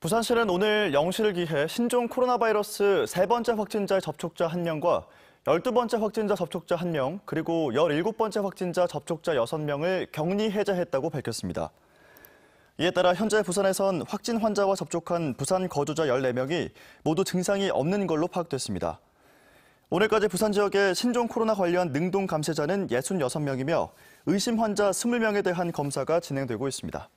부산시는 오늘 0시를 기해 신종 코로나 바이러스 세 번째 확진자 접촉자 1명과 12번째 확진자 접촉자 1명, 그리고 17번째 확진자 접촉자 6명을 격리 해제했다고 밝혔습니다. 이에 따라 현재 부산에선 확진 환자와 접촉한 부산 거주자 14명이 모두 증상이 없는 걸로 파악됐습니다. 오늘까지 부산 지역의 신종 코로나 관련 능동 감시자는 66명이며 의심 환자 20명에 대한 검사가 진행되고 있습니다.